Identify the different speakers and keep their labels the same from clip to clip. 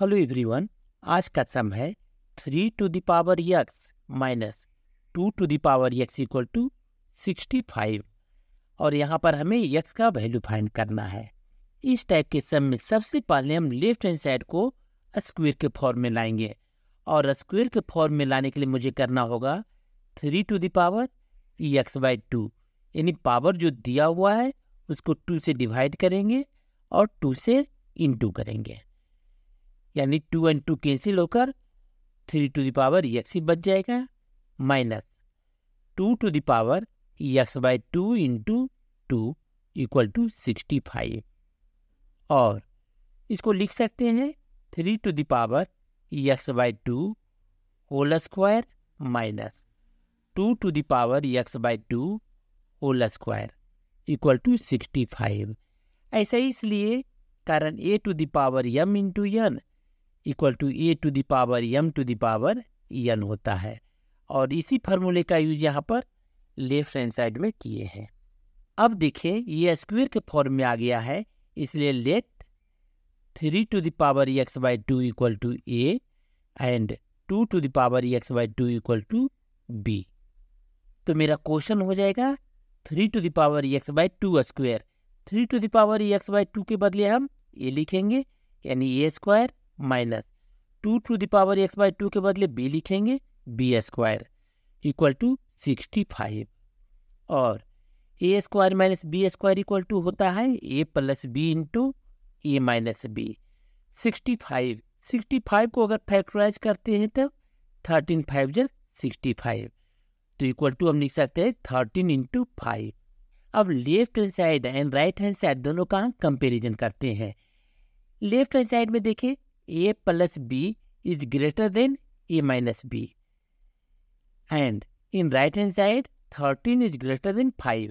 Speaker 1: Hello everyone आज का sum है three to the power x minus two to the power x equal to sixty five और यहाँ पर हमें यक्स का वैल्यू फाइंड करना है इस टाइप के सम में सबसे पहले हम लेफ्ट हैंड साइड को स्क्वेयर के फॉर्म में लाएंगे और स्क्वेयर के फॉर्म में लाने के लिए मुझे करना होगा three to the power x by two यानी पावर जो दिया हुआ है उसको टू से डिवाइड करेंगे और टू से इंटू करेंगे यानी टू एंड टू कैंसिल होकर थ्री टू दावर यक्स ही बच जाएगा minus two to the power x by two into two equal to sixty five और इसको लिख सकते हैं three to the power x by two whole square minus two to the power x by two whole square equal to sixty five ऐसा इसलिए कारण a to the power m into n equal to a to the power M to the power n होता है और इसी फार्मूले का use यहाँ पर लेफ्ट हैंड साइड में किए हैं अब देखिए ये स्क्वेयर के फॉर्म में आ गया है इसलिए let three to the power x by two equal to a and two to the power x by two equal to b तो मेरा क्वेश्चन हो जाएगा three to the power x by two square three to the power x by two के बदले हम a लिखेंगे यानी a square minus two to the power x by two के बदले बी लिखेंगे b square equal to sixty five और a square minus b square equal to होता है a plus b into a minus b sixty five sixty five को अगर factorise करते हैं तो थर्टीन फाइव जन सिक्सटी फाइव तो इक्वल टू हम लिख सकते हैं थर्टीन इंटू फाइव अब left hand side and right hand side दोनों का हम कंपेरिजन करते हैं लेफ्ट हैंड साइड में देखिए a plus b is greater than a minus b and in right hand side thirteen is greater than 5.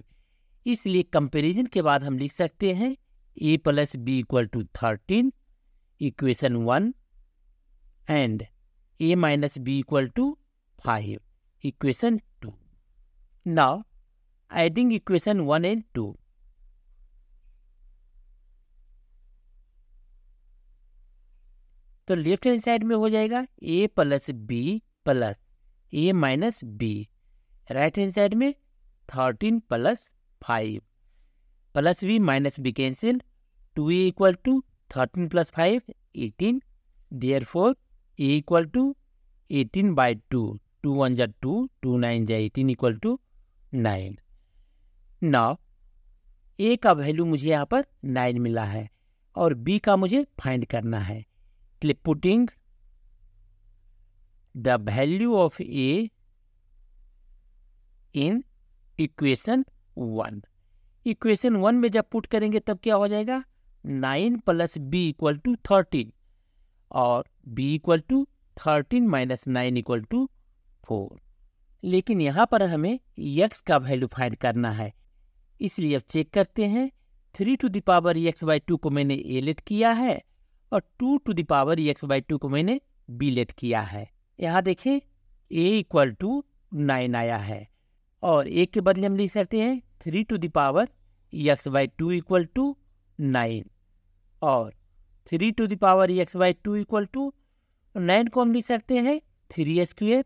Speaker 1: इसलिए comparison के बाद हम लिख सकते हैं a plus b equal to thirteen equation one and a minus b equal to five equation two now adding equation one and two तो left hand side में हो जाएगा a plus b plus a minus b right hand side में thirteen plus five plus b minus b cancel two a equal to thirteen plus five eighteen therefore a equal to eighteen by two to one जै two two nine जै eighteen equal to nine now a का value मुझे यहाँ पर nine मिला है और B का मुझे फाइंड करना है putting the value of A इन इक्वेशन वन इक्वेशन वन में जब पुट करेंगे तब क्या हो जाएगा nine plus b equal to thirteen और b equal to thirteen minus nine equal to four लेकिन यहाँ पर हमें यक्स का वैल्यू फाइंड करना है इसलिए अब चेक करते हैं three to the power x by two को मैंने एलेट किया है और two to the power x e by two को मैंने बी लेट किया है यहाँ देखें ए इक्वल टू नाइन आया है और ए के बदले हम लिख सकते हैं three to the power x by two equal to nine और three to the power x by two equal to nine को हम लिख सकते हैं थ्री स्क्वेयर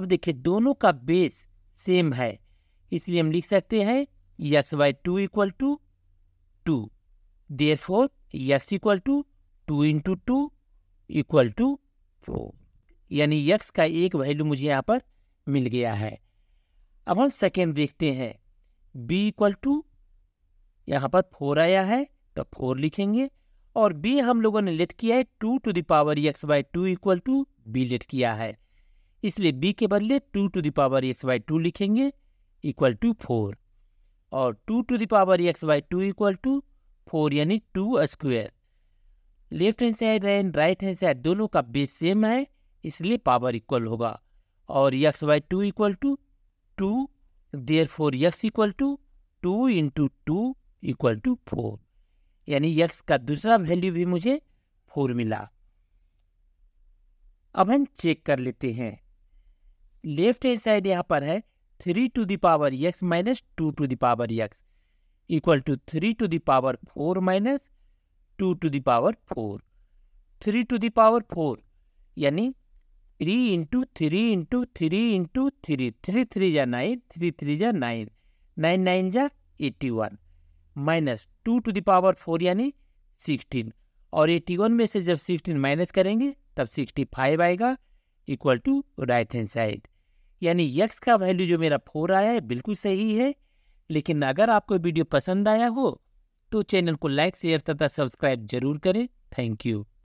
Speaker 1: अब देखिए दोनों का बेस सेम है इसलिए हम लिख सकते हैं x by two equal to two therefore x equal to two into two equal to four यानी यक्स का एक वैल्यू मुझे यहाँ पर मिल गया है अब हम सेकेंड देखते हैं बी इक्वल टू यहाँ पर फोर आया है तो फोर लिखेंगे और बी हम लोगों ने लेट किया है two to the power x by two equal to b let किया है इसलिए बी के बदले two to the power x by two लिखेंगे इक्वल टू फोर और two to the power x by two equal to four यानी two square left hand side and right hand side दोनों का बेस सेम है इसलिए पावर इक्वल होगा और x by two equal to two therefore x equal to two into two equal to four यानी x का दूसरा value भी मुझे फोर मिला अब हम चेक कर लेते हैं लेफ्ट हैंड साइड यहाँ पर है three to the power x minus two to the power x equal to three to the power four minus two to the power four three to the power four यानी three into three into three into three three three जा nine three three जा nine nine nine जा eighty one minus two to the power four यानी sixteen और eighty one में से जब sixteen minus करेंगे तब सिक्सटी फाइव आएगा equal to right hand side यानी यक्स का वैल्यू जो मेरा फोर आया है बिल्कुल सही है लेकिन अगर आपको वीडियो पसंद आया हो तो चैनल को लाइक शेयर तथा सब्सक्राइब जरूर करें थैंक यू